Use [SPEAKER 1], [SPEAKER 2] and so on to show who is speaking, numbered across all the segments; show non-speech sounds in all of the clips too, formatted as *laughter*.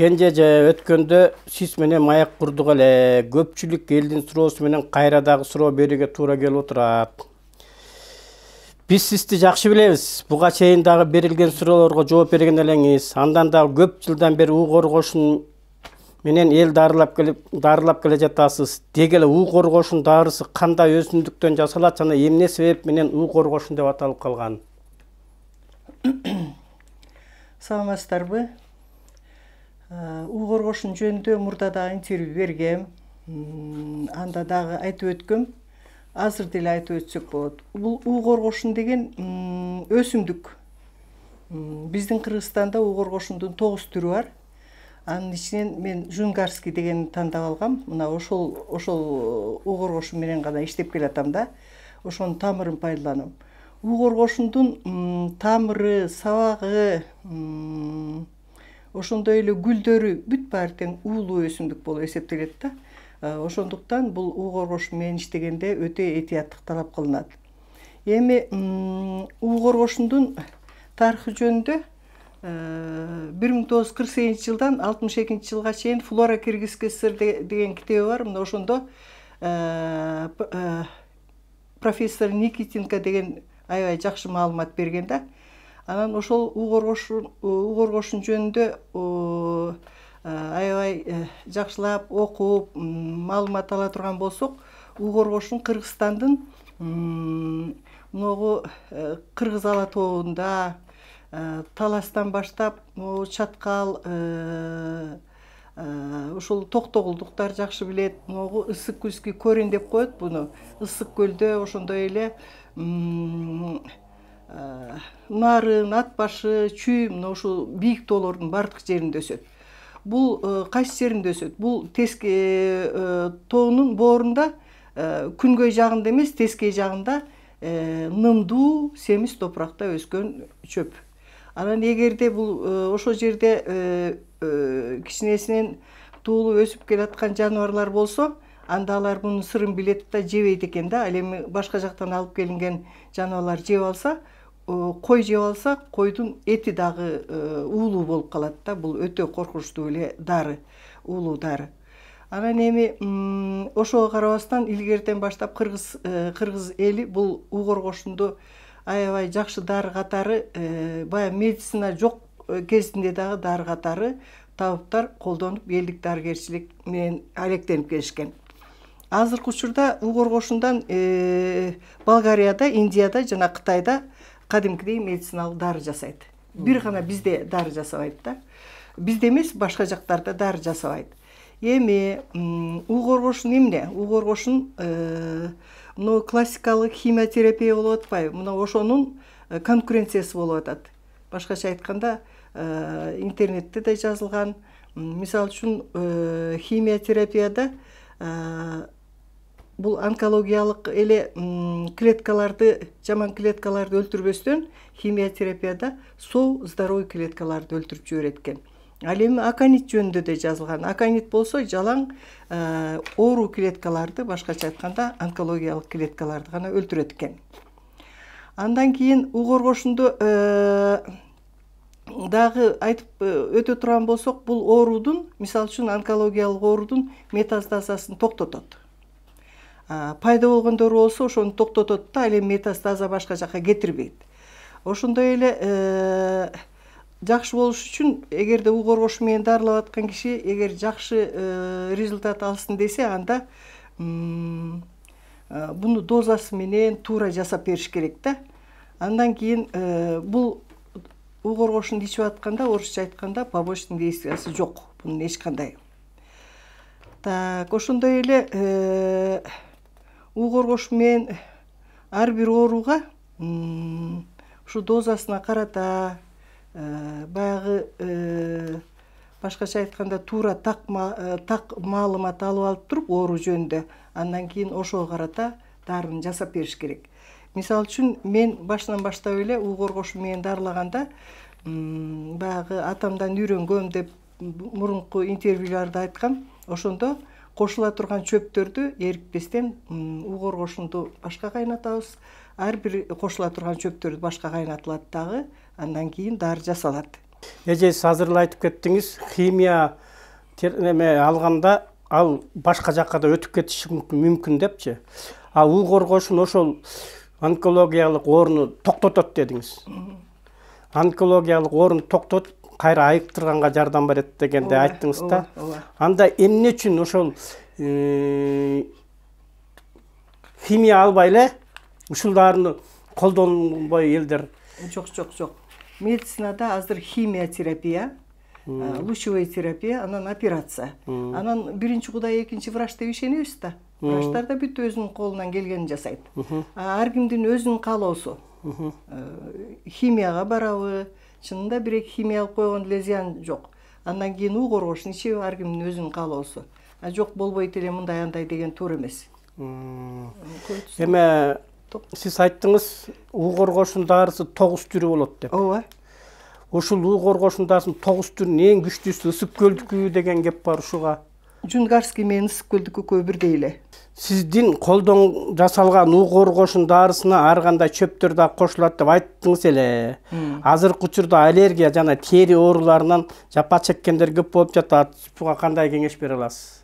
[SPEAKER 1] кенже өткөндө сиз менен маек курдук эле көпчүлүк элдин суроосу менен кайра дагы суроо берүүгө туура келип отурат биз сизди жакшы билебиз буга чейин дагы берилген суроолорго жооп берген элеңиз андан дагы көп жылдан бери уу коргошун менен эл дарылап дарылап келе жатасыз деги эле уу коргошун дарысы кандай өсүмдүктөн жасалат жана эмне себеп менен уу коргошун деп аталып калган
[SPEAKER 2] *coughs* саламатсыздарбы Э, уу коргошун жөнүндө мурда дагы интервью бергем анда дагы айтып өткөм азыр деле айтып өтсөк болот бул уу коргошун деген өсүмдүк биздин кыргызстанда уу коргошундун тогуз түрү бар анын ичинен мен жунгарский дегени тандап алгам мына ошол ошол э, уу коргошун менен гана иштеп келатам да ошонун тамырын пайдаланам уу коргошундун тамыры сабагы ошондой эле гүлдөрү бүт баары тең уулуу өсүмдүк болуп эсептелет да э, ошондуктан бул угоргош менен иштегенде өтө этияттык талап кылынат эми коргошундун тарыхы жөнүндө э, бир миң тогуз жүз кырк сегизинчи жылдан алтымыш экинчи жылга чейин флора киргиз сср деген китеби бар мына ошондо э, профессор никитенко деген аябай жакшы маалымат берген да анан ошол уу коргошун уу коргошун жөнүндө э, аябай э, жакшылап окуп маалымат ала турган болсок уу коргошун кыргызстандын могу э, кыргыз ала тооунда таластан баштап могу чаткал ушул токтогулдуктар жакшы билет могу ысык көльский корень деп коет буну ысык көлдө ошондой эле нарын ат башы чүй мына ушул бийик тоолордун баардык жеринде өсөт бул э, кайсы жеринде өсөт бул теске э, э, тоонун боорунда күнгөй жагында эмес тескей жагында нымдуу семиз топуракта өскөн чөп анан эгерде бул ошол жерде кичинесинен туулуп өсүп келаткан жаныбарлар болсо анда алар мунун сырын билет да жебейт экен да ал эми башка жактан алып келинген жаныбарлар жеп алса Э, кой жеп алсак койдун эти дагы э, уулуу болуп калат да бул өтө коркунучтуу эле дары уулуу дары анан эми ошого карабастан илгертен баштап кыргыз э, кыргыз эли бул у коргошунду аябай жакшы дары катары баягы медицина жок кезинде дагы дары катары табыптар колдонуп элдик дарыгерчилик менен алектенип келишкен азыркы учурда у коргошундан болгарияда индияда жана кытайда кадимкидей медициналык дары жасайды. Бір гана бизде дары жасабайт да бизде эмес башка жактарда дары жасабайт эми уу коргошун эмне уу коргошун э, мына классикалык химиотерапия болуп атпайбы мына ошоның э, конкуренциясы болуп атат башкача айтканда э, интернетте да жазылган мисалы үчүн химиотерапияда бул онкологиялык эле клеткаларды жаман клеткаларды өлтүрбөстөн химия терапияда суу здоровый клеткаларды өлтүрүп жиберет экен ал эми аконит жөнүндө да жазылган аконит болсо жалаң э, оору клеткаларды башкача айтканда онкологиялык клеткаларды гана өлтүрөт экен андан кийин у коргошунду э, дагы айтып э, өтө турган болсок бул оорудун мисалы үчүн онкологиялык оорудун метастазасын токтотот пайда болгондору болсо ошону токтотот да ал эми метастаза башка жака кетирбейт ошондой эле э, жакшы болуш үчүн эгерде уу коргошун менен дарылап аткан киши эгер жакшы э, результат алсын десе анда э, буну дозасы менен туура жасап бериш керек да андан кийин бул у коргошун ичип атканда орусча айтканда побочный действиясы жок бунун эч кандай так ошондой эле уу коргош менен ар бир ооруга ушул дозасына карата э, баягы э, башкача айтканда туура так э, так маалымат алып алып туруп оору жөнүндө андан кийин ошого карата дарыны жасап бериш керек мисалы үчүн мен башынан баштап эле уу коргошун менен дарылаганда баягы атамдан үйрөнгөм деп мурунку интервьюларда айткам ошондо кошула турган чөптөрдү эритпестен у коргошунду башка кайнатабыз ар бир кошула турган чөптөрдү башка кайнатылат дагы андан кийин дары жасалат
[SPEAKER 1] эже сиз азыр эле айтып кеттиңиз химия эме алганда ал башка жакка да өтүп кетиши мүмкүн депчи а у коргошун ошол онкологиялык ооруну токтотот дедиңиз онкологиялык ооруну токтотуп кайра айыктырганга жардам берет дегенде айттыңыз да анда эмне үчүн ошол э, химия албай эле ушул дарыны
[SPEAKER 2] колдонбой элдер жок жок жок медицинада азыр химия терапия лучевая терапия анан операция анан биринчи кудай экинчи врач деп ишенебиз да врачтар да бүт өзүнүн колунан келгенин жасайт ар кимдин өзүнүн каалоосу э, химияга барабы шынында бір екі химиялық қойған деле зиян жоқ андан кейін у коргош ар әркімнің өзінің каалоосу а жок болбойт эле мындай андай деген туура эмес эме
[SPEAKER 1] сиз айттыңыз у коргошунун даарысы тогуз түрү болот деп ооба ушул уу коргошунун даарысынын тогуз түрүнүн эң күчтүүсү ысык көлдүкү деген кеп бар ушуга
[SPEAKER 2] жунгарский менен ысык көлдүкү экөө бирдей эле
[SPEAKER 1] сиздин колдон жасалган уу коргошун даарысына ар кандай чөптөр дагы кошулат деп айттыңыз эле азыркы учурда аллергия жана тери ооруларынан жапа чеккендер көп болуп жатат буга кандай кеңеш бере
[SPEAKER 2] аласыз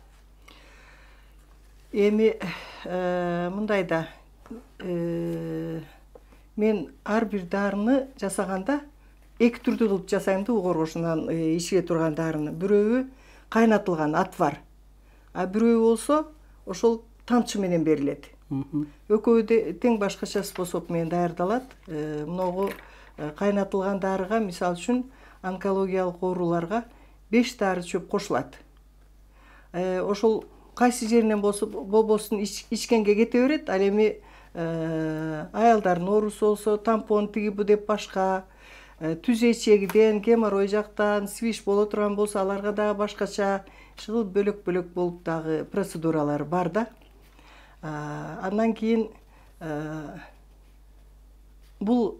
[SPEAKER 2] эми э, мындай да э, мен ар бир дарыны жасаганда эки түрдүү кылып жасайм да уу коргошунан э, иче турган даарыны бирөөбү кайнатылган отвар а бирөө болсо ошол тамчы менен берилет экөө тең башкача менен даярдалат э, мынагу кайнатылган э, дарыга мисалы үчүн онкологиялык ооруларга беш дары чөп кошулат э, ошол кайсы жеринен болбосун ичкенге кете берет ал эми аялдардын оорусу болсо тампон тиги бу деп башка түз эчегиден геморрой жактан свиш боло турган болсо аларга дагы башкача иши кылып бөлөк бөлөк болуп дагы процедуралар бар да андан кийин бул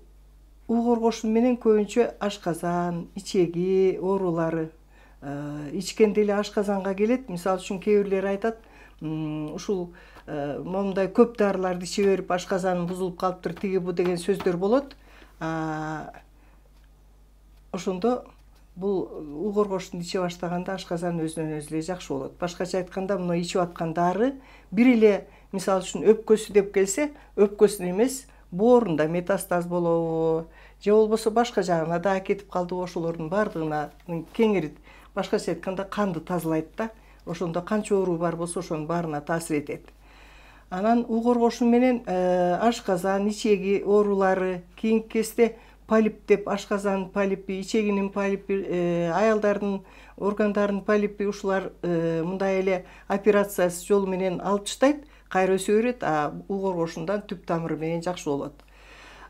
[SPEAKER 2] уу коргошун менен көбүнчө ашказан ичеги оорулары ичкенде эле ашказанга келет мисалы үчүн кээ бирлер айтат ушул момундай көп дарыларды иче берип ашказаным бузулуп калыптыр тиги бу деген сөздөр болот ошондо бул уу коргошун иче баштаганда ашказан өзүнөн өзү эле жакшы болот башкача айтканда мына ичип аткан дары бир эле мисалы үшін өпкөсү деп келсе өпкөсін емес, боорунда метастаз болобу же болбосо башка жагына да кетип калдыбы ошолордун баардыгына кеңири башкача айтканда канды тазалайт да ошондо канча оору бар болсо ошонун баарына таасир этет анан у коргошун менен ашказан ичеги оорулары кийинки кезде полип деп ашказандын полипи ичегинин полипи аялдардын органдарынын полипи ушулар мындай эле операциясы жол менен алып таштайт кайра өсө берет а түп тамыры менен жакшы болот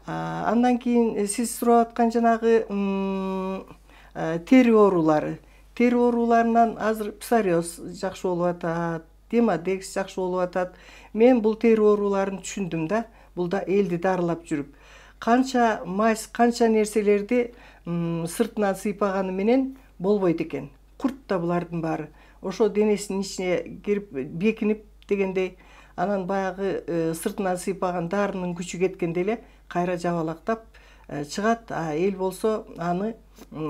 [SPEAKER 2] андан кийин э, сиз сурап аткан жанагы э, тери оорулары тери ооруларынан азыр псориоз жакшы болуп атат демодекс жакшы болуп атат мен бул тери ооруларын түшүндүм да бул да элди дарылап жүріп. канча мазь канча нерселерди сыртынан сыйпаганы менен болбойт экен курт да булардын баары ошо денесинин ичине кирип бекинип дегендей анан баягы э, сыртынан сыйпаган дарынын күчү кеткенде эле кайра жабалактап э, чыгат эл болсо аны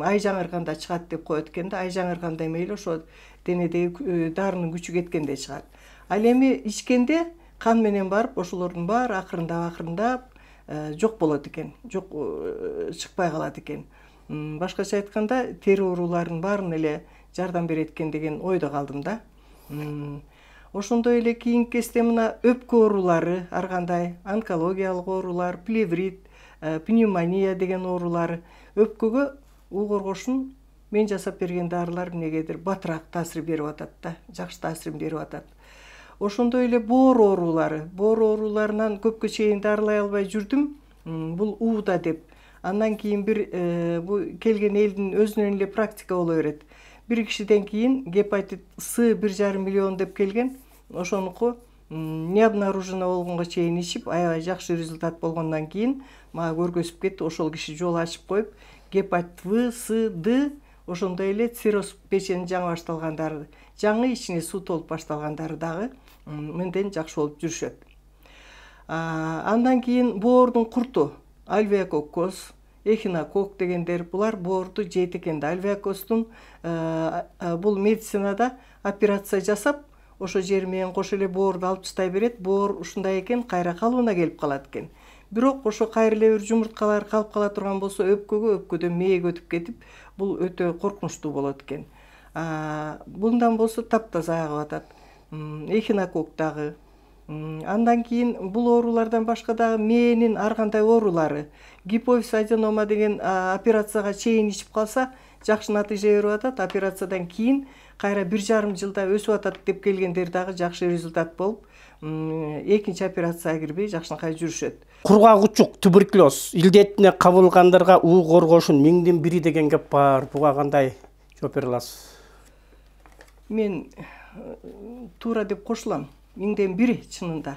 [SPEAKER 2] ай жаңырганда чыгат деп коет экен да ай жаңырганда эме эле ошо денедеги э, дарынын күчү кеткенде чыгат ал эми ичкенде кан менен барып ошолордун баары акырындап акырындап жок болот экен жок чыкпай калат экен башкача айтканда тери ооруларынын баарына эле жардам берет экен деген ойдо калдым да ошондой эле кийинки кезде мына өпкө оорулары ар кандай онкологиялык оорулар плеврит э, пневмония деген оорулар өпкөгө у коргошун мен жасап берген дарылар эмнегедир батыраак таасир берип атат да жакшы таасирин берип атат ошондой эле боор оорулары боор ооруларынан көпкө чейин дарылай албай жүрдүм бул ууда деп андан кийин бир э, б келген элдин өзүнөн эле практика боло берет бир кишиден кийин гепатит с бир жарым миллион деп келген ошонуку не обнаружено болгонго чейин ичип аябай жакшы результат болгондон кийин мага көргөзүп кетти ошол киши жол ачып коюп гепатит в с д ошондой эле цирроз печени жаңы башталгандары жаңы ичине суу толуп башталгандары дагы менден жакшы болуп жүрүшөт андан кийин боордун курту альвиококкоз эхинокок дегендер булар боорду жейт экен да альвиакоздун э, бул медицинада операция жасап ошо жери менен кошо эле боорду алып таштай берет боор ушундай экен кайра калыбына келип калат экен бирок ошо кайра эле бир жумурткалар калып кала турган болсо өпкөгө өпкөдөн мээге өтүп кетип бул өтө коркунучтуу болот экен мындан болсо таптаза агып атат эхинокок дагы андан кийин бул оорулардан башка дагы мээнин ар кандай оорулары гипофиз аденома деген операцияга чейин ичип калса жакшы натыйжа берип атат операциядан кийин кайра бир жарым жылда өсүп атат деп келгендер дагы жакшы результат болуп экинчи операцияга кирбей жакшынакай жүрүшөт
[SPEAKER 1] кургак учук туберкулез илдетине кабылгандарга уу коргошун миңдин бири деген кеп бар буга кандай жооп бере аласыз
[SPEAKER 2] мен э, туура деп кошулам миңден бири чынында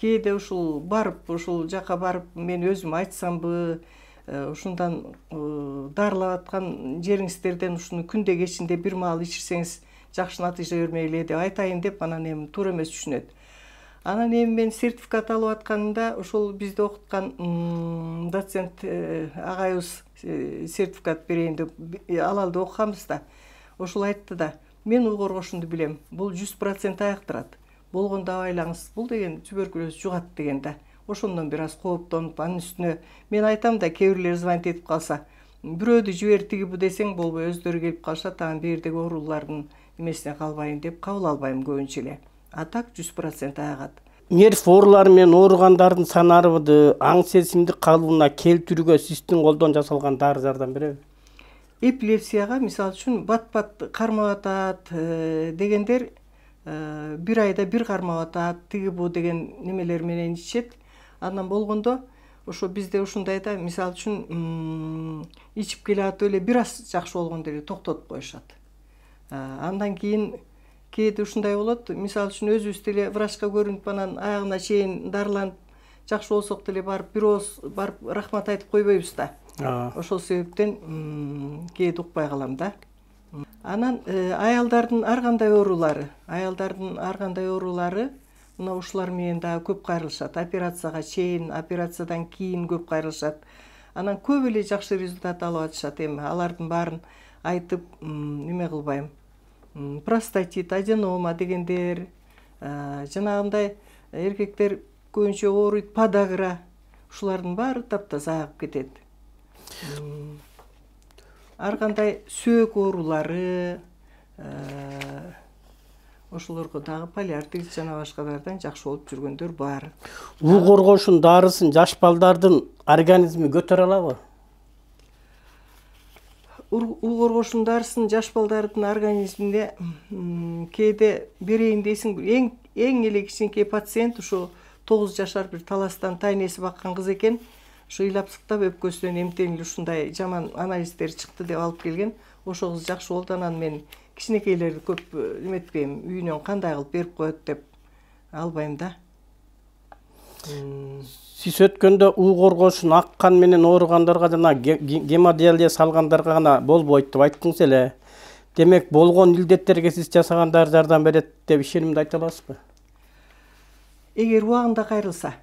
[SPEAKER 2] кээде ушул барып ушул жака барып мен өзүм айтсамбы э, ушундан э, дарылап аткан жериңиздерден ушуну күндө кечинде бир маал ичирсеңиз жакшы натыйжа бермек эле деп айтайын деп анан эми туура эмес түшүнөт анан эми мен сертификат алып атканымда ушул бизди окуткан доцент э, агайыбыз сертификат берейин деп алалды окуганбыз да ошол айтты да мен уй коргошунду билем бул жүз процент аяктырат болгондо абайлаңыз бул деген туберкулез жугат деген да ошондон бир аз кооптонуп анын үстүнө мен айтам да кээ бирлер звонить этип калса бирөөдү жибер тиги бу десең болбой өздөрү келип калышат анан буердеги оорулардын эмесине калбайын деп кабыл албайм көбүнчө эле а так жүз процент аягат
[SPEAKER 1] нерв оорулары менен ооругандардын санарды аң сезимди калыбына келтирүүгө сиздин колдон жасалган дары жардам береби
[SPEAKER 2] эпилепсияга мисалы үчүн бат бат кармап атат э, дегендер Э, бир айда бир кармап атат тиги бу деген немелер менен ичишет анан болгондо ошо бизде ушундай да мисалы үчүн ичип келе атып эле бир аз жакшы болгондо эле токтотуп коюшат э, андан кийин кээде ушундай болот мисалы үчүн өзүбүз деле врачка көрүнүп анан аягына чейин дарыланып жакшы болсок деле барып бир ооз барып рахмат айтып койбойбуз да ошол себептен кээде укпай калам да анан э, аялдардын ар кандай оорулары аялдардын ар кандай оорулары мына ушулар менен дагы көп кайрылышат операцияга чейин операциядан кийин көп кайрылышат анан көп эле жакшы результат алып атышат эми алардын баарын айтып эме кылбайм простатит аденома дегендер э, жанагындай эркектер көбүнчө ооруйт подагра ушулардын баары таптаза агып кетет ар кандай сөөк оорулары э, ошолорго дагы полиартрит жана башкалардан жакшы болуп жүргөндөр бар
[SPEAKER 1] уу коргошун дарысын жаш балдардын организми көтөрө алабы
[SPEAKER 2] уу коргошун дарысын жаш балдардын организмине кээде берейин дейсиң эң эң эле кичинекей пациент ушул тогуз жашар бир таластан тайнеси баккан кыз экен шыйлап сықтап өпкөсінен эмтен эле ушундай жаман анализдер чыкты деп алып келген ошол кыз жакшы болду анан мен кичинекейлерди көп э, эметпейм үйүнөн кандай кылып берип коет деп албайм да
[SPEAKER 1] сиз өткөндө уу коргошун ак менен ооругандарга жана гемодиалия салгандарга гана болбойт деп айттыңыз эле демек болгон илдеттерге сиз жасагандар жардам берет деп ишенимдүү айта аласызбы
[SPEAKER 2] эгер убагында кайрылса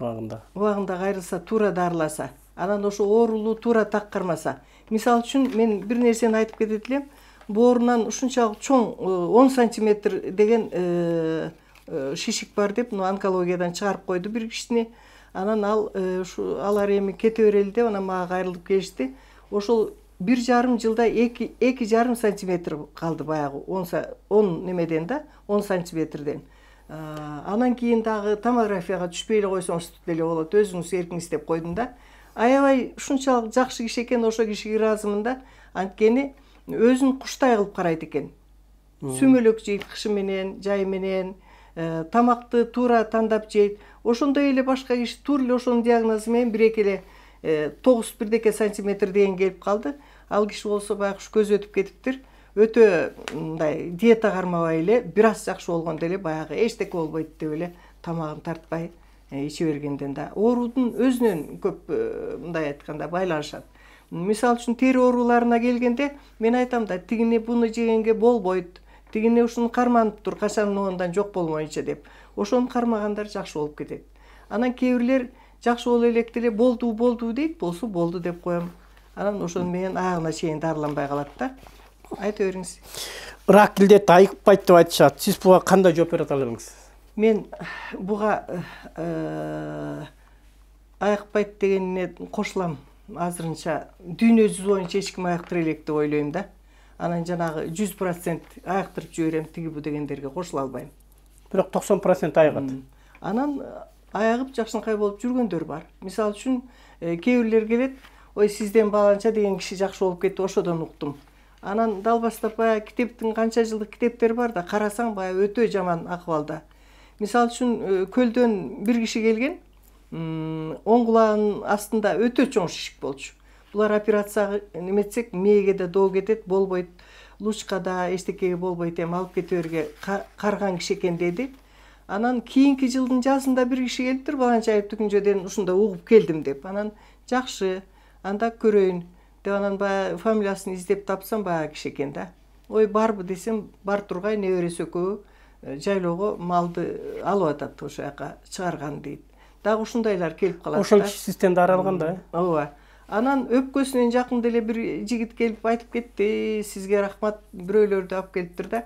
[SPEAKER 2] убагында убагында кайрылса туура дарыласа анан ошо оорулуу туура кармаса мисалы үчүн мен бир нерсени айтып кетет элем боорунан ушунчалык чоң э, он сантиметр деген э, э, шишик бар деп мына онкологиядан чыгарып койду бир кишини анан ал ушу алар эми кете берели деп анан мага кайрылып келишти ошол бир жарым жылда эки эки жарым сантиметр калды баягы он он немеден да он сантиметрден Э, анан кийин дагы томографияга түшпөйлө койсоңуз деле болот өзүңүз эркиңиз деп койдум да аябай ушунчалык жакшы киши экен ошол кишиге ыраазымын да анткени өзүн куштай кылып карайт экен сүмөлөк жейт кышы менен жай менен э, тамакты туура тандап жейт ошондой эле башка киши туура эле ошонун диагнозу менен эки эле э, тогуз бирдеке сантиметр деген келип калды ал киши болсо баягы ушу өтүп кетиптир өтө мындай диета кармабай эле бир аз жакшы болгондо эле баягы эчтеке болбойт деп эле тамагын тартпай э, иче бергенден да оорудун өзүнөн көп мындай э, айтканда байланышат мисалы үчүн тери ооруларына келгенде мен айтам да тигини буну жегенге болбойт тигини ушуну карманып тур качан моундан жок болмоюнча деп ошону кармагандар жакшы болуп кетет анан кээ бирлер жакшы боло электе эле болду болду дейт болсо болду деп коем анан ошону менен аягына чейин дарыланбай калат да айта беріңіз
[SPEAKER 1] рак тілде айықпайды деп айтышат сіз бұға қандай жооп бере едіңіз
[SPEAKER 2] мен бұға э, айықпайды дегеніне қосыламын азырынша дүйнө жүзү боюнча эч ким айыктыра элек деп ойлойм да анан жанагы жүз процент айыктырып жиберем тиги бу дегендерге кошула албайм бирок токсон процент айыгат анан э, аягып жакшынакай болып жүргөндөр бар мисалы үчүн кээ бирлер келет ой сизден баланча деген киши жакшы болуп кетти ошодон уктум анан далбастап баягы китептин канча жылдык китептери бар да карасаң баягы өтө жаман акыбалда мисалы үчүн э, көлдөн бир киши келген оң кулагынын астында өтө чоң шишик болчу булар операцияга эметсек мээге да доо кетет болбойт лучка да эчтекеге болбойт эми алып кете берге карыган киши экен деди анан кийинки жылдын жазында бир киши келиптир баланча түкүнжөден ушундай угуп келдим деп анан жакшы анда көрөйүн деп анан баягы фамилиясын издеп тапсам баягы киши экен да ой барбы десем бар тургай небереси экөө жайлоого малды алып атат ошол жака чыгарган дейт дагы ушундайлар келип калат ошол киши сизден дары да э ооба анан өпкөсүнөн жакында эле бир жигит келип айтып кетти сизге рахмат бирөөлөрдү алып келиптир да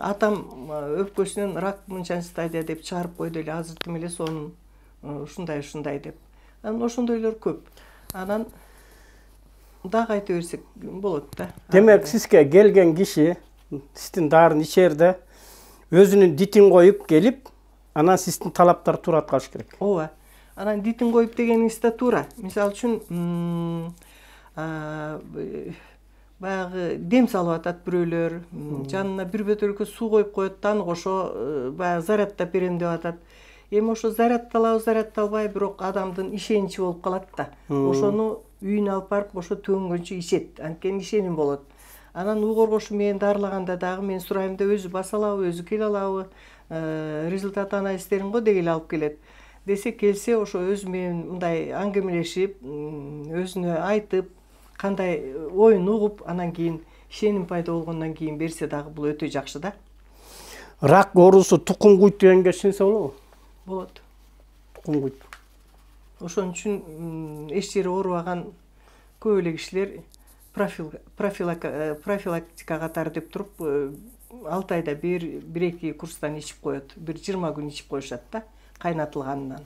[SPEAKER 2] атам э, өпкөсүнөн рак мынчанчы стадия деп чыгарып койду эле тим эле сонун э, ушундай ушундай деп анан ошондойлор көп анан дагы айта берсек болот да
[SPEAKER 1] демек сизге келген киши сиздин дарыны ичер да өзүнүн дитин коюп келип анан сиздин талаптар туура аткарыш керек
[SPEAKER 2] ооба анан дитин коюп дегениңиз да туура мисалы үчүн баягы дем салып атат бирөөлөр жанына бир бөтөлкө суу коюп коет да аны кошо э, баягы зарядтап берем деп атат эми ошо зарядталабы зарядталбайбы бирок адамдын ишеничи болуп калат да ошону үйүнө алып барып ошо түгөнгөнчө ичет анткени ишеним болот анан уу коргошу менен дарылаганда дагы мен сурайм да өзү баса алабы өзү келе алабы э, результат анализдерин го деги эле алып келет десе келсе ошо өзү менен мындай аңгемелешип өзүнө айтып кандай э, оюн угуп анан кийин ишеним пайда болгондон кийин берсе дагы бул өтө жакшы да
[SPEAKER 1] рак оорусу тукум куйт дегенге ишенсе болобу болот тукум куйт
[SPEAKER 2] ошон үчүн эч жери оорубаган көп эле кишилер э, профилактика катары деп туруп э, алты айда бир бир эки курстан ичип коет бир жыйырма күн ичип коюшат да кайнатылганынан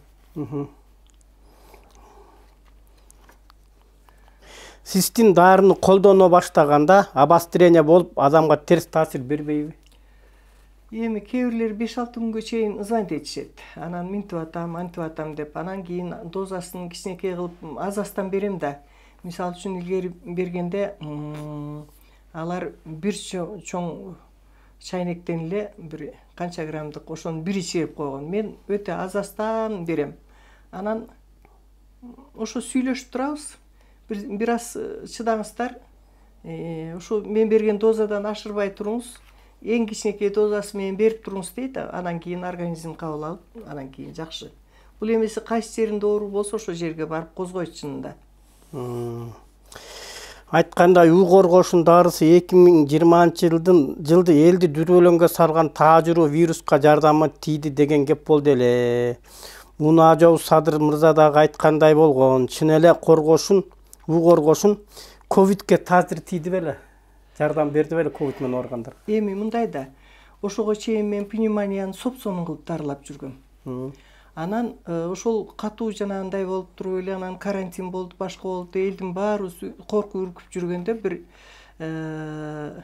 [SPEAKER 1] цистин дарыны колдоно баштаганда обострение болуп адамга терс таасир бербейби
[SPEAKER 2] эми кээ 5 беш алты күнгө чейин ызаант анан минтип атам антип атам деп анан кейін дозасын кичинекей кылып аз аздан берем да мисалы үчүн илгери бергенде алар бир чоң чайнектен эле бир канча граммдык ошону бир ичирип койгон мен өте аз аздан берем анан ошо сүйлөшүп турабыз бир аз чыдаңыздар ошо мен берген дозадан ашырбай туруңуз ең дозасы дозасымен беріп тұрыңыз дейді анан кейін организм қабыл алып анан кейін жақсы бұл емесе қайсы жерінде ауру болса ошол жерге барып козгойт чынында
[SPEAKER 1] айткандай үй дарысы эки миң жыйырманчы жылдын жылды елді дүрбөлөңгө салган таажыруу вируска жардамы тиді деген кеп болду эле муну ажобуз садыр мырза дагы айткандай болгон чын эле коргошун үй коргошун ковидке таасир
[SPEAKER 2] тийди беле жардам берди беле ковид менен ооругандарга эми мындай да ошого чейин мен пневмонияны сонун кылып дарылап жүргөм анан э, ошол катуу жанагындай болуп туруп эле анан карантин болду башка болду элдин баарыбыз коркуп үркүп жүргөндө бир э,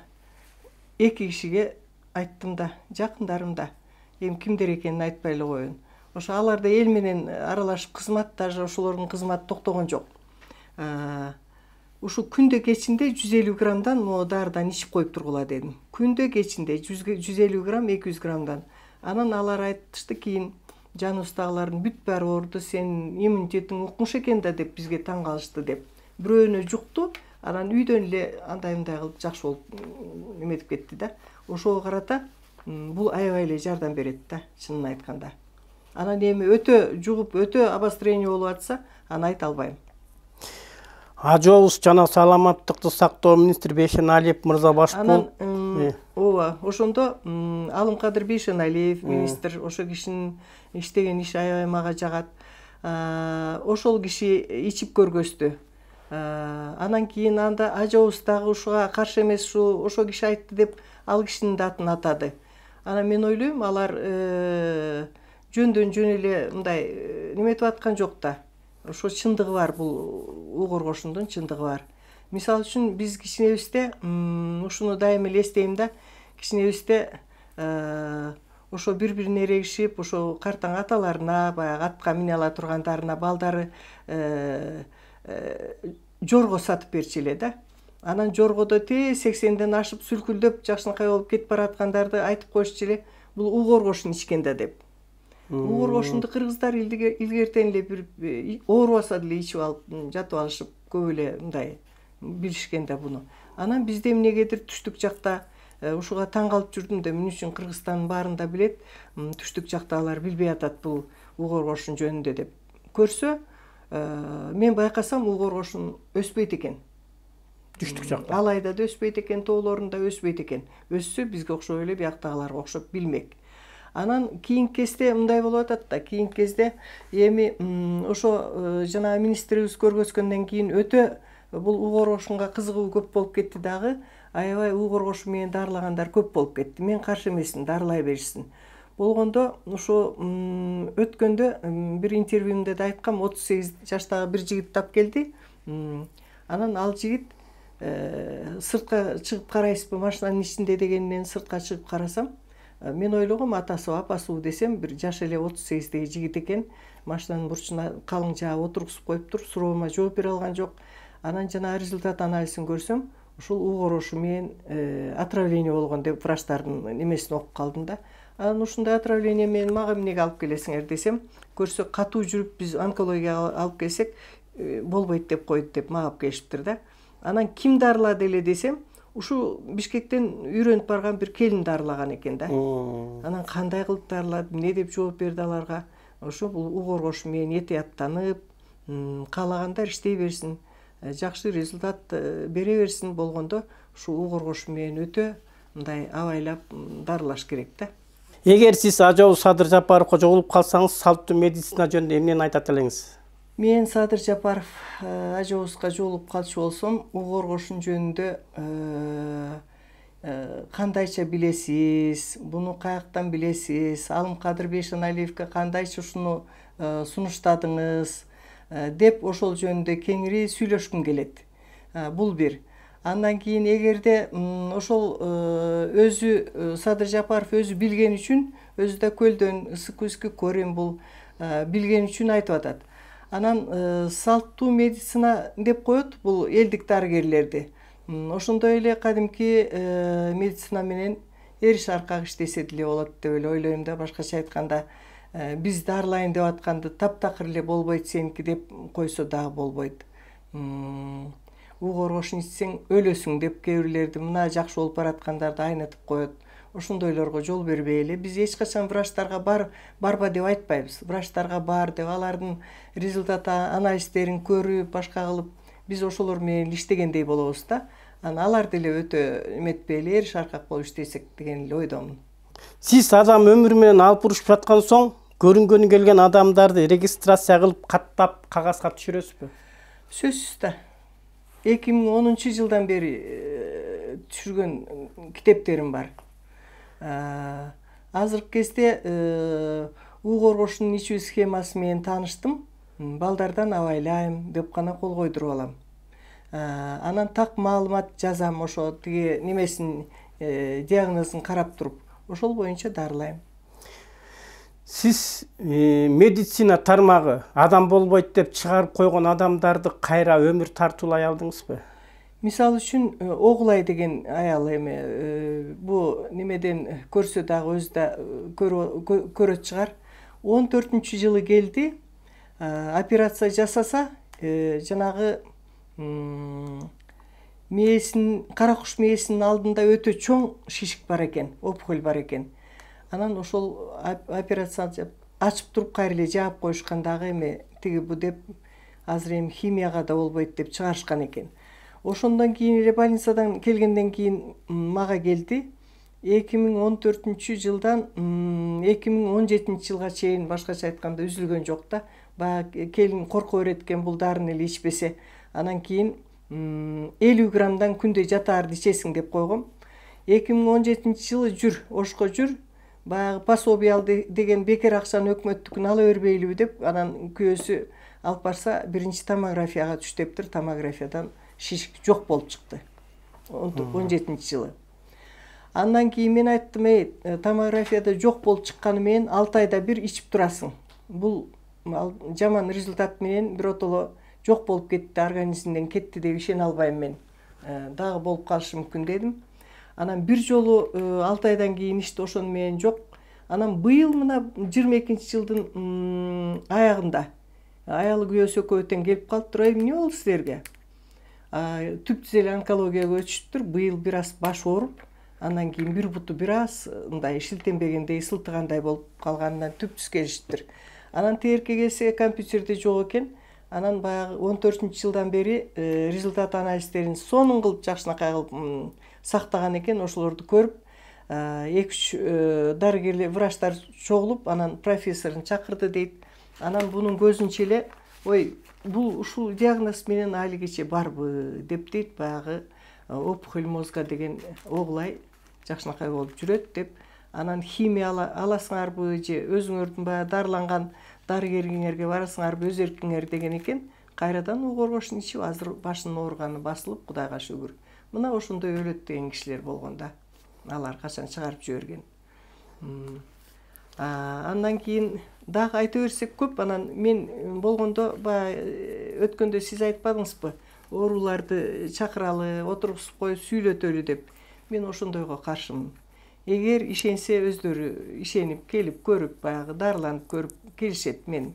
[SPEAKER 2] эки кишиге айттым да жакындарымда эми кимдер экенин айтпай эле коеюн ошо алар да эл менен аралашып кызмат даже ошолордун кызматы токтогон жок э, ушул күндө кечинде жүз элүү граммдан могу даарыдан ичип коюп тургула дедим күндө кечинде жүз элүү грамм эки жүз граммдан анан алар айтышты кийин жаныбыздагылардын бүт баары ооруду сенин иммунитетиң укмуш экен да деп бизге таң калышты деп бирөөнө жукту анан үйдөн эле андай мындай кылып жакшы болуп эметип кетти да ошого карата бул аябай эле жардам берет да чынын айтканда анан эми өтө жугуп өтө обострение болуп атса аны айта албайм
[SPEAKER 1] ажолуш жана саламаттыкты сактоо министри бейшеналиев мырза баш болуп э.
[SPEAKER 2] ооба ошондо алымкадыр бейшеналиев э. министр ошо кишинин иштеген иши аябай мага жагат ошол киши ичип көргөздү анан кийин анда ажообуз дагы ушуга каршы эмес ушу ошол киши айтты деп ал кишинин да атын атады анан мен ойлойм алар э, жөндөн жөн эле мындай неметип аткан жок да ошо чындыгы бар бул у коргошундун чындыгы бар мисалы үчүн биз кичинебизде ушуну дайыма эле эстейм да кичинебизде э, ошо бири бирине эрегишип ошо картаң аталарына баягы атка мине ала тургандарына балдары э, э, жорго сатып берчү эле да анан жоргодо тээ сексенден ашып сүлкүлдөп жакшынакай болуп кетип бараткандарды айтып коюшчу эле бул уу коргошун ичкен да деп
[SPEAKER 1] у коргошунду
[SPEAKER 2] кыргыздар илгертен эле бир э, оорубаса деле ичип алып жатып алышып көп эле мындай билишкен да буну анан бизде эмнегедир түштүк жакта э, ушуга таң калып жүрдүм да эмне үчүн кыргызстандын баарында билет түштүк жактагылар билбей атат бул у коргошун жөнүндө деп көрсө э, мен байкасам у коргошун өспөйт экен түштүк жакта алайда да өспөйт экен тоолорунда өспөйт экен өссө бизге окшоп эле бияктагыларга окшоп билмек анан кийинки кезде мындай болуп атат да кийинки кезде эми ошо э, жанагы министрибиз көргөзгөндөн кийин өтө бул уу коргошунга кызыгуу көп болуп кетти дагы аябай уу коргошу менен даарылагандар көп болуп кетти мен каршы эмесмин дарылай беришсин болгондо ошо өткөндө бир интервьюмда да айткам отуз сегиз жаштагы бир жигит тап келди анан ал жигит э, сыртка чыгып карайсызбы машинанын ичинде дегенден сыртка чыгып карасам Э, мен ойлогом атасы апасы десем бир жашы эле отуз сегиздеги жигит экен машинанын бурчуна калың жаап отургузуп коюптур суроомо жооп бере алган жок анан жана результат анализин көрсөм ушул уу корошу менен э, отравление болгон деп врачтардын немесин окуп калдым да анан ушундай отравление менен мага эмнеге алып келесиңер десем көрсө катуу жүрүп биз онкологияга алып келсек э, болбойт деп койду деп мага алып келишиптир да анан ким дарылады эле десем ушу бишкектен үйрөнүп барган бир келин арылаган экен да анан кандай кылып дарылады эмне деп жооп берди аларга ошо бул угоргош менен этияттанып каалагандар иштей берсин э, жакшы результат э, бере берсин болгондо ушу угоргош менен өтө мындай абайлап дарылаш керек да
[SPEAKER 1] эгер сиз ажол садыр жапаров жолугуп калсаңыз салттуу медицина жөнүндө эмнени айтат элеңиз
[SPEAKER 2] мен садыр жапаров э, ажоозго жолугуп калчу болсом угу коргошун жөнүндө кандайча э, э, билесиз буну каяктан билесиз алымкадыр бейшеналиевке кандайча ушуну сунуштадыңыз деп ошол жөнүндө кеңири сүйлөшкүм келет бул бир андан кийин эгерде ошол өзү садыр жапаров өзү билген үчүн өзү да көлдөн сыкүскү көрүн бул билген үчүн айтып атат анан э, салттуу медицина деп коет бул элдик дарыгерлерди ошондой эле кадимки э, медицина менен эриш аркак иштесе деле болот деп эле ойлойм да башкача айтканда э, биз дарылайын деп атканды таптакыр эле болбойт сеники деп койсо дагы болбойт у коргошун ичсең өлөсүң деп кээ бирлерди мына жакшы болуп бараткандарды айнытып коет ошондойлорго жол бербейли биз эч качан врачтарга бар барба деп айтпайбыз врачтарга бар деп алардын результаты анализдерин көрүп башка кылып биз ошолор менен иштегендей болобуз да анан алар деле өтө эметпейли эр шаркак болуп иштесек деген эле ойдомун сиз
[SPEAKER 1] адам өмүрү менен алып урушуп жаткан соң көрүнгөнү келген адамдарды регистрация кылып каттап
[SPEAKER 2] кагазга түшүрөсүзбү сөзсүз да эки миң онунчу жылдан бери э, түшүргөн китептерим бар Э, азыркы кезде уу э, коргошунун ичүү схемасы менен тааныштым балдардан абайлайм деп гана кол койдуруп алам э, анан так маалымат жазам ошо тиги немесин диагнозун карап туруп ошол боюнча дарылайм
[SPEAKER 1] сиз медицина тармагы адам болбойт деп чыгарып койгон
[SPEAKER 2] адамдарды кайра өмүр тартуулай алдыңызбы мисалы үчүн э, огулай деген аял эми э, бул немеден көрсө дагы өзү да э, көрөт чыгар он төртүнчү жылы келди операция жасаса жанагы мээсин кара куш мээсинин алдында өтө чоң шишик бар экен опухоль бар экен анан ошол операцияны ачып туруп кайра эле жаап коюшкан дагы эми тиги бул деп азыр эми химияга да болбойт деп чыгарышкан экен ошондон кийин больницадан келгенден кийин мага келди эки миң он төртүнчү жылдан эки миң он жетинчи жылга чейин башкача айтканда үзүлгөн жок да баягы келин корко берет экен бул даарыны эле ичпесе анан кийин элүү граммдан күндө жатаарды ичесиң деп койгом эки миң он жетинчи жылы жүр ошко жүр баягы пособие ал деген бекер акчаны өкмөттүкүн ала бербейлиби деп анан күйөөсү алып барса биринчи томографияга түш дептир томографиядан шишік жоқ болып шықты он жетінші жылы андан кейін мен айттым ей э, томографияда жоқ болып шыққанымен алты айда бір ішіп тұрасың бұл жаман результат менен біротоло жоқ болып кетті организмден кетті деп ишене албайм мен э, дағы болып калышы мүмкін дедім анан бір жолу э, алты айдан кейін ичти ошону менен жок анан быйыл мына жыйырма экинчи жылдын аягында аялы күйөөсү экөө тең келип калыптыр эй эмне болду силерге Э, түп түзел онкологияга өтүшүптүр быйыл бир аз баш ооруп андан кийин бир буту бир аз э, мындай шилтенбегендей сылтыгандай болуп калганынан түп түз келишиптир анан трк келсе компьютерде жок экен анан баягы он төртүнчү жылдан бери э, результат анализдерин сонун кылып жакшынакай кылып сактаган экен ошолорду көрүп эки үч дарыгерлер врачтар чогулуп анан профессорун чакырды дейт анан бунун көзүнчө эле ой бул ушул диагноз менен алигече барбы деп дейт баягы э, опухоль мозга деген огулай жакшынакай болуп жүрөт деп анан химия аласыңарбы же өзүңөрдүн баягы дарыланган дарыгериңерге барасыңарбы өз эркиңер деген экен кайрадан у коргошун ичип азыр башынын ооруганы басылып кудайга шүгүр мына ошондой өлөт деген кишилер болгон да алар качан чыгарып жиберген андан кийин дагы айта берсек көп анан мен болгондо баягы э, өткөндө сиз айтпадыңызбы ооруларды чакыралы отургузуп коюп сүйлөтөлү деп мен ошондойго каршымын эгер ишенсе өздөрү ишенип келип көрүп баягы дарыланып көрүп келишет мен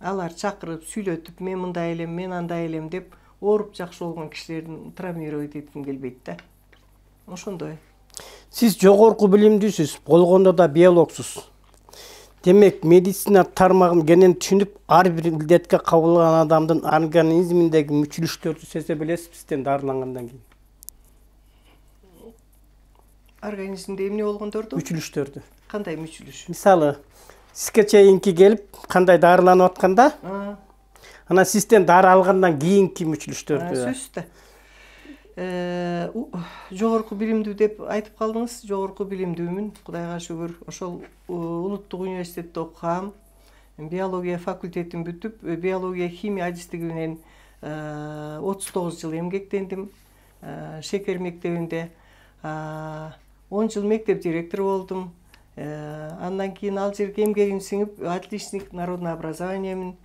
[SPEAKER 2] алар чакырып сүйлөтүп мен мындай элем мен андай элем деп ооруп жакшы болгон кишилердин травмировать этким келбейт да ошондой
[SPEAKER 1] сиз жогорку билимдүүсүз болгондо да биологсуз демек медицина тармағын генен түшүнүп ар бир илдетке кабылган адамдын организминдеги мүчүлүштөрдү сезе билесизби сизден дарылангандан кийин
[SPEAKER 2] организмде эмне болгондорду мүчүлүштөрдү кандай мүчүлүш
[SPEAKER 1] мисалы сизге чейинки келип кандай дарыланып атканда анан сизден дары алгандан кийинки мүчүлүштөрдү сөзсүз
[SPEAKER 2] да Э, жогорку билимдүү деп айтып калдыңыз жогорку билимдүүмүн кудайга шүгүр ошол э, улуттук университетте окугам биология факультетин бүтүп э, биология химия адистиги менен отуз тогуз жыл эмгектендим шекер мектебинде он жыл мектеп директору болдум андан кийин ал жерге эмгегим сиңип отличник народного образованиемин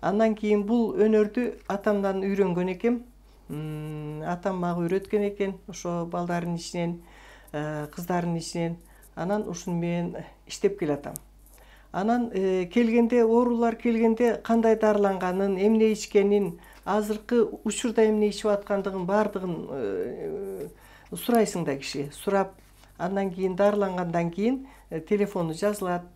[SPEAKER 2] андан кийин бул өнөрдү атамдан үйрөнгөн экем атам мага үйрөткөн экен ошо балдардын ичинен э, кыздардын ичинен анан ушуну менен иштеп келатам анан э, келгенде оорулар келгенде кандай дарыланганын эмне ичкенин азыркы учурда эмне ичип аткандыгын баардыгын э, сурайсың да киши сурап андан кийин дарылангандан кийин телефону жазылат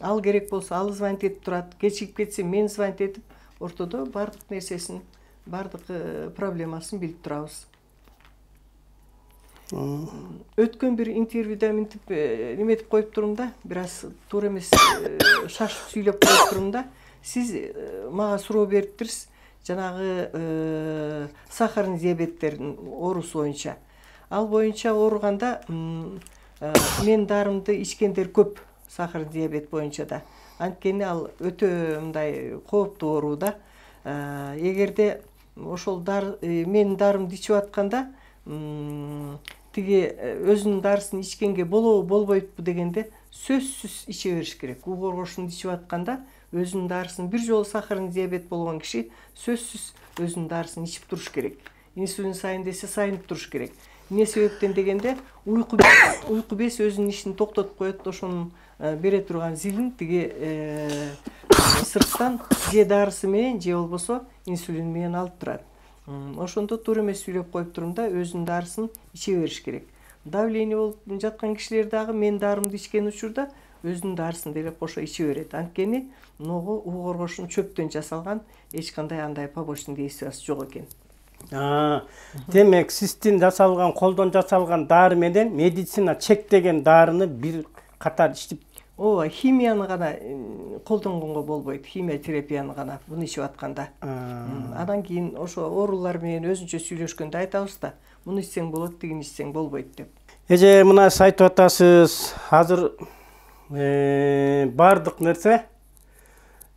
[SPEAKER 2] ал керек болсо ал звонить этип турат кечигип кетсе мен звонить этип ортодо баардык нерсесин бардық э, проблемасын біліп тұрауыз. өткен бір интервьюда мынтип э, неметип қойып тұрмын да бир аз туура эмес э, шашып сүйлөп қойып турмун да сиз мага беріп бериптирсиз жанагы сахарный диабеттердин оорусу боюнча ал бойынша ооруганда мен дарымды ішкендер көп сахарный диабет бойынша да анткени ал өте мындай кооптуу оору да эгерде ошол дар э, менин дарымды ичип атканда тиги э, өзүнүн дарысын ичкенге болобу болбойтпу дегенде сөзсүз иче бериш керек уу ичип атканда өзүнүн дарысын бир жолу сахарный диабет болгон киши сөзсүз өзүнүн дарысын ичип туруш керек инсулин сайын десе сайынып туруш керек эмне себептен дегенде уйку уйку бес өзүнүн ишин токтотуп коет ошонун Э, бере турган зилин тиги э, сырттан же дарысы менен же болбосо инсулин менен алып турат ошондо туура эмес сүйлөп коюп да өзүнүн даарысын иче бериш керек давление болуп жаткан кишилер дагы мен дарымды ичкен учурда өзүнүн даарысын деле кошо иче берет анткени могу уу коргошун чөптөн жасалган эч кандай андай побочный действиясы жок экен
[SPEAKER 1] демек сиздин жасалган колдон жасалган дары менен медицина чектеген даарыны бир катар ичип
[SPEAKER 2] О, химияны гана колдонгонго болбойт химия терапияны ғана бұны ичип атканда анан кийин ошо оорулар менен өзүнчө сүйлөшкөндө айтабыз да муну ичсең болот тигини ичсең болбойт деп
[SPEAKER 1] эже мына сиз айтып атасыз азыр э, баардык нерсе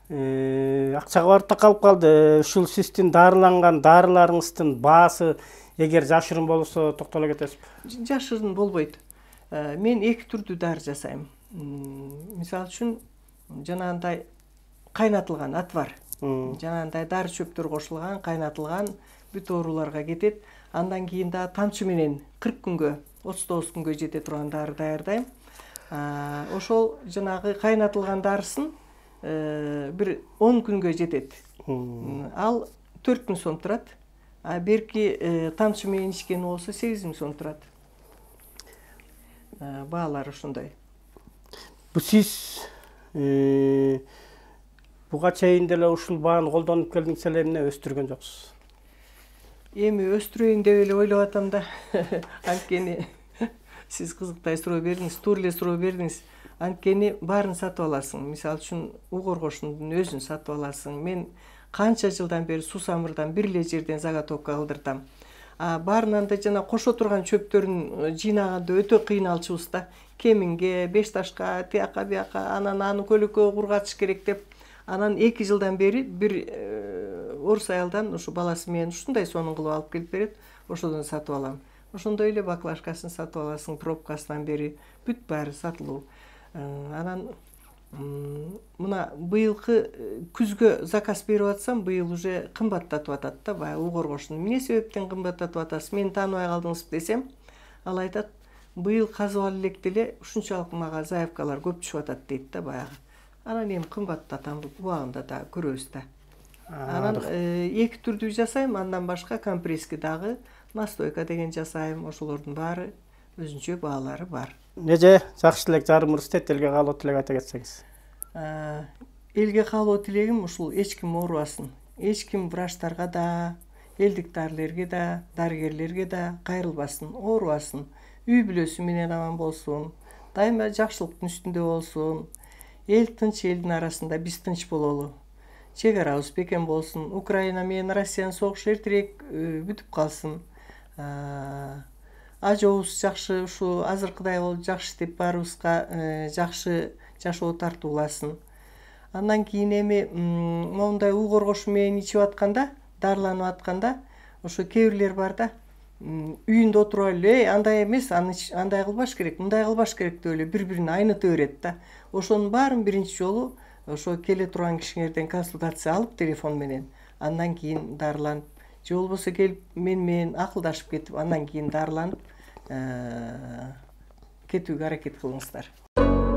[SPEAKER 1] э, акчага барып такалып калды ушул сиздин дарыланган дарыларыңыздын баасы эгер жашырын болсо
[SPEAKER 2] токтоло кетесизби жашырын болбойт э, мен эки түрдүү дары жасайм мисалы үчүн жанагындай кайнатылган отвар жанагындай дары чөптөр кошулган кайнатылган бүт ооруларга кетет андан кийин дагы тамчы менен кырк күнгө отуз тогуз күнгө жете турган дары даярдайм ошол жанагы кайнатылган дарысын э, бир он күнгө жетет ал төрт миң сом турат а берки э, тамчы менен ичкени болсо сегиз миң сом турат э, баалары ошондой
[SPEAKER 1] сиз буга чейин деле ушул бааны колдонуп келдиңиз эле эмне өстүргөн жоксуз
[SPEAKER 2] эми өстүрөйүн деп эле ойлоп атам да анткени сиз кызыктай суроо бердиңиз туура эле суроо бердиңиз анткени баарын сатып аласың мисалы үчүн у коргошундун өзүн сатып аласың мен канча жылдан бери сусамырдан бир эле жерден заготовка кылдыртам баарынан дел жана кошо турган чөптөрүн э, жыйнаганда өтө кыйналчубуз да кеминге беш ташка тияка бияка анан аны көлөкөгө кургатыш керек деп анан эки жылдан бери бир э, орус аялдан ушу баласы менен ушундай сонун кылып алып келип берет ошодон сатып алам ошондой эле баклажкасын сатып аласың пробкасынан бери бүт баары сатылуу э, анан мына быйылкы э, күзгө заказ берип атсам быйыл уже кымбаттатып атат да баяғы қорғошын эмне себептен кымбаттатып атасыз мени тааныбай қалдыңыз десем ал айтады ала элек эле ушунчалык мага заявкалар көп түшүп атат дейт да баягы анан эми кымбаттатам убагында да көрөбүз да анан эки түрдүү жасайм андан башка компрески дагы настойка деген жасайм ошолордун баары өзүнчө баалары бар
[SPEAKER 1] неже жакшы тилек жарым урстет элге каалоо тилек айта кетсеңиз
[SPEAKER 2] э, элге каалоо тилегим ушул эч ким оорубасын эч ким врачтарга да элдик дарылерге да дарыгерлерге да кайрылбасын оорубасын үй бүлөсү менен аман болсун дайыма жакшылыктын үстүндө болсун эл тынч элдин арасында биз тынч бололу чек арабыз бекем болсун украина менен россиянын согушу эртерээк э, бүтүп калсын э, ажобуз жакшы ушу азыркыдай болуп жакшы деп баарыбызга э, жакшы жашоо тартууласын андан кийин эми моундай уу коргошу менен ичип атканда дарыланып атканда ошо кээ бирлер бар да үйүндө отуруп алып эле эй андай эмес аны андай кылбаш керек мындай кылбаш керек деп эле бири бирин айныта берет да ошонун баарын биринчи жолу ошо келе турган кишиңерден консультация алып телефон менен андан кийин дарыланып же болбосо келип менен акылдашып кетип андан кийин дарыланып кетүүгө аракет кылыңыздар